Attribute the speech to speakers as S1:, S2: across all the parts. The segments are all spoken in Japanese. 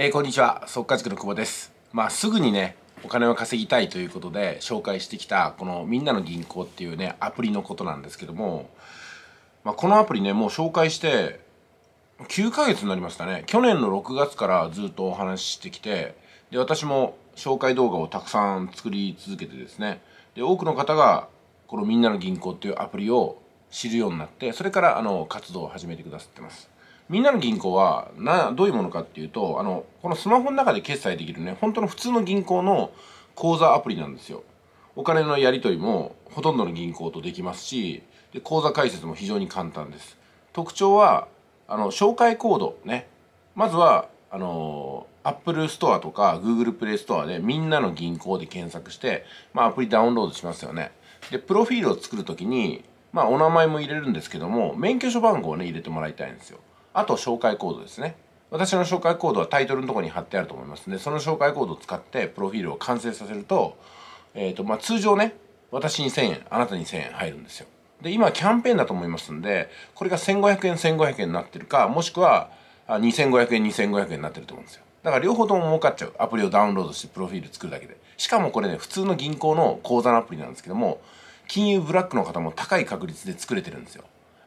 S1: えー、こんにちは速稼塾の久保ですまあ、すぐにねお金を稼ぎたいということで紹介してきたこのみんなの銀行っていうねアプリのことなんですけども、まあ、このアプリねもう紹介して9ヶ月になりましたね去年の6月からずっとお話ししてきてで私も紹介動画をたくさん作り続けてですねで多くの方がこのみんなの銀行っていうアプリを知るようになってそれからあの活動を始めてくださってますみんなの銀行はなどういうものかっていうとあのこのスマホの中で決済できるね本当の普通の銀行の口座アプリなんですよお金のやり取りもほとんどの銀行とできますしで口座開設も非常に簡単です特徴はあの紹介コードねまずはあの Apple ストアとか Google プレ t ストアでみんなの銀行で検索して、まあ、アプリダウンロードしますよねでプロフィールを作るときにまあお名前も入れるんですけども免許証番号をね入れてもらいたいんですよあと紹介コードですね私の紹介コードはタイトルのところに貼ってあると思いますのでその紹介コードを使ってプロフィールを完成させると,、えーとまあ、通常ね私に1000円あなたに1000円入るんですよで今キャンペーンだと思いますんでこれが1500円1500円になってるかもしくは2500円2500円になってると思うんですよだから両方とも儲かっちゃうアプリをダウンロードしてプロフィール作るだけでしかもこれね普通の銀行の口座のアプリなんですけども金融ブラックの方も高い確率で作れてるんですよ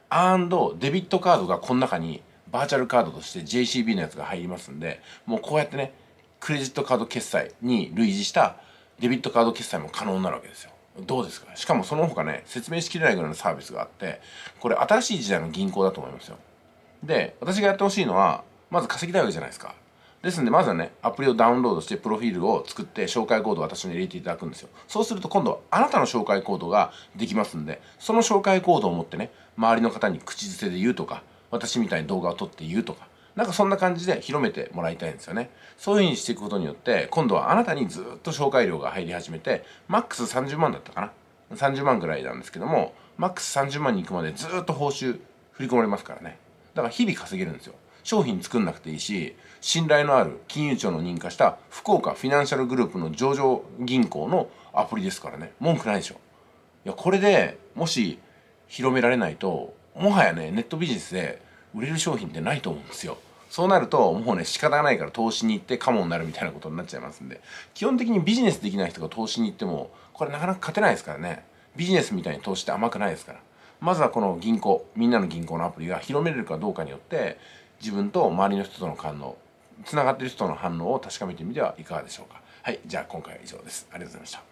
S1: アンドデビットカードがこの中にバーチャルカードとして JCB のやつが入りますんでもうこうやってねクレジットカード決済に類似したデビットカード決済も可能になるわけですよどうですかしかもその他ね説明しきれないぐらいのサービスがあってこれ新しい時代の銀行だと思いますよで私がやってほしいのはまず稼ぎたいわけじゃないですかですんでまずはねアプリをダウンロードしてプロフィールを作って紹介コードを私に入れていただくんですよそうすると今度はあなたの紹介コードができますんでその紹介コードを持ってね周りの方に口づてで言うとか私みたいに動画を撮って言うとかなんかそんな感じで広めてもらいたいんですよね。そういう風にしていくことによって、今度はあなたにずっと紹介料が入り始めて、マックス30万だったかな。30万ぐらいなんですけども、マックス30万に行くまでずっと報酬振り込まれますからね。だから日々稼げるんですよ。商品作んなくていいし、信頼のある金融庁の認可した福岡フィナンシャルグループの上場銀行のアプリですからね。文句ないでしょ。いや、これでもし広められないと、もはやねネットビジネスで売れる商品ってないと思うんですよそうなるともうね仕方がないから投資に行ってカモになるみたいなことになっちゃいますんで基本的にビジネスできない人が投資に行ってもこれなかなか勝てないですからねビジネスみたいに投資って甘くないですからまずはこの銀行みんなの銀行のアプリが広めれるかどうかによって自分と周りの人との反応つながってる人との反応を確かめてみてはいかがでしょうかはいじゃあ今回は以上ですありがとうございました